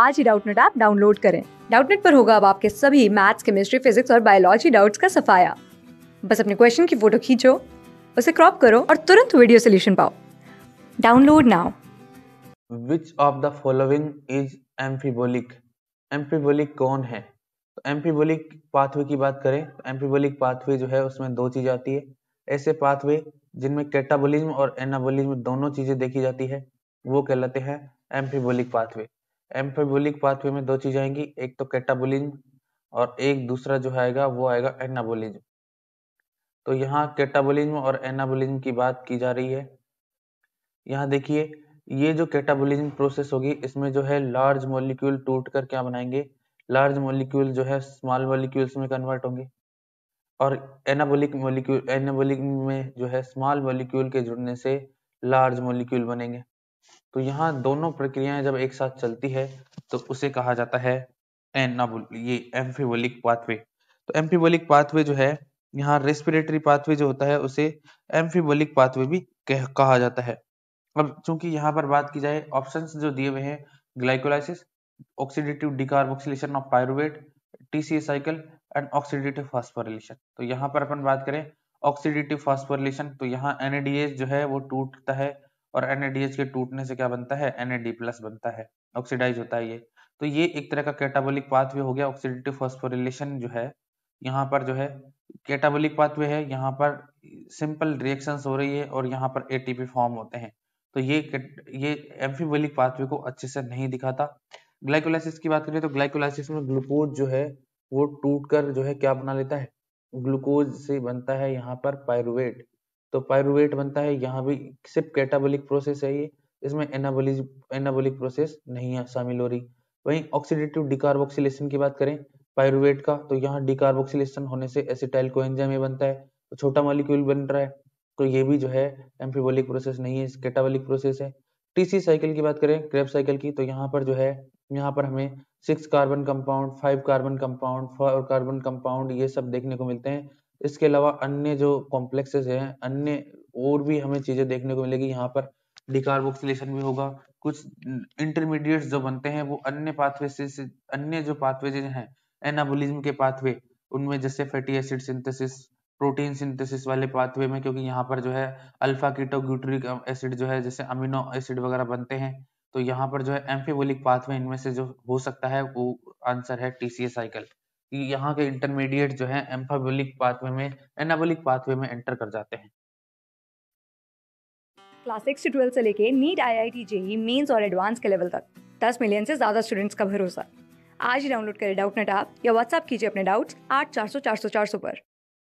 आज ही Doubtnut app download करें डाउटनेट पर होगा अब आपके सभी मैथ्स केमिस्ट्री फिजिक्स और बायोलॉजी डाउट्स का सफाया बस अपने क्वेश्चन की फोटो खींचो उसे क्रॉप करो और तुरंत वीडियो सोल्यूशन पाओ download now which of the following is amphibolic amphibolic कौन है तो एम्फीबोलिक पाथवे की बात करें तो एम्फीबोलिक पाथवे जो है उसमें दो चीज आती है ऐसे पाथवे जिनमें कैटाबोलिज्म और एनाबोलिज्म दोनों चीजें देखी जाती है वो कहलाते हैं एम्फीबोलिक पाथवे एम्फेबोलिक पाथवे में दो चीजें आएंगी एक तो कैटाबोलिज्म और एक दूसरा जो आएगा वो आएगा एनाबोलिज्म तो यहाँ कैटाबोलिज्म और एनाबोलिज्म की बात की जा रही है यहाँ देखिए ये जो कैटाबोलिज्म प्रोसेस होगी इसमें जो है लार्ज मॉलिक्यूल टूट कर क्या बनाएंगे लार्ज मॉलिक्यूल जो है स्मॉल मॉलिक्यूल्स में कन्वर्ट होंगे और एनाबोलिक मॉलिक्यूल एनाबोलिक में जो है स्मॉल मॉलिक्यूल के जुड़ने से लार्ज मॉलिक्यूल बनेंगे तो यहाँ दोनों प्रक्रियाएं जब एक साथ चलती है तो उसे कहा जाता है एनाबोल ये एम्फीवोलिक पाथवे तो एम्फीवोलिक पाथवे जो है यहाँ रेस्पिरेटरी पाथवे जो होता है उसे एम्फीवोलिक पाथवे भी कह, कहा जाता है अब चूंकि यहाँ पर बात की जाए ऑप्शन जो दिए हुए हैं glycolysis oxidative decarboxylation of pyruvate TC cycle and oxidative phosphorylation तो यहाँ पर अपन बात करें ऑक्सीडेटिव फॉस्फोरिलेशन तो यहाँ एनएडीएस जो है वो टूटता है और एनएडीएच के टूटने से क्या बनता है एनएडी प्लस बनता है ऑक्सीडाइज होता है ये तो ये एक तरह का कैटाबोलिक पाथवे हो गया ऑक्सीडेटिव फॉस्फोरिलेशन जो है यहाँ पर जो है कैटाबोलिक पाथवे है यहाँ पर सिंपल रिएक्शन हो रही है और यहाँ पर एटीपी फॉर्म होते हैं तो ये ये एम्फीबोलिक पाथवे को अच्छे से नहीं दिखाता ग्लाइकोलाइसिस की बात करें तो ग्लाइकोलाइसिस में ग्लूकोज जो है वो टूट कर जो है क्या बना लेता है ग्लूकोज से बनता है यहाँ पर पायरुवेट तो पायरुवेट बनता है यहाँ भी सिर्फ कैटाबोलिक प्रोसेस है ये इसमें एनाबोलिज एनाबोलिक प्रोसेस नहीं है शामिल हो रही वहीं ऑक्सीडेटिव डिकार्बोक्सिलेशन की बात करें पायरुवेट का तो यहाँ डिकार्बोक्सिलेशन होने से एसिटाइल कोएंजाइम ये बनता है तो छोटा मॉलिक्यूल बन रहा है तो ये भी जो है एम्फीबोलिक प्रोसेस नहीं है कैटाबोलिक प्रोसेस है टीसी साइकिल की बात करें क्रेप साइकिल की तो यहाँ पर जो है यहाँ पर हमें six carbon compound five carbon compound four carbon compound ये सब देखने को मिलते हैं इसके अलावा अन्य जो कॉम्प्लेक्सेस हैं अन्य और भी हमें चीज़ें देखने को मिलेगी यहाँ पर डिकार्बोक्सिलेशन भी होगा कुछ इंटरमीडिएट्स जो बनते हैं वो अन्य पाथवे से अन्य जो पाथवे हैं एनाबोलिज्म के पाथवे उनमें जैसे fatty acid synthesis protein synthesis वाले पाथवे में क्योंकि यहाँ पर जो है अल्फा कीटोग्यूट्रिक एसिड जो है जैसे अमीनो एसिड वगैरह बनते हैं तो यहाँ पर जो है एम्फेबोलिक पाथवे इनमें से जो हो सकता है वो आंसर है टीसीए साइकिल यहाँ के इंटरमीडिएट जो है एम्फाबोलिक पाथवे में एनाबोलिक पाथवे में एंटर कर जाते हैं क्लास सिक्स से ट्वेल्थ से लेके NEET I I T JEE mains और एडवांस के लेवल तक दस मिलियन से ज्यादा स्टूडेंट्स का भरोसा आज ही डाउनलोड करें डाउट नेट आप या व्हाट्सअप कीजिए अपने डाउट्स आठ चार सौ चार सौ चार सौ पर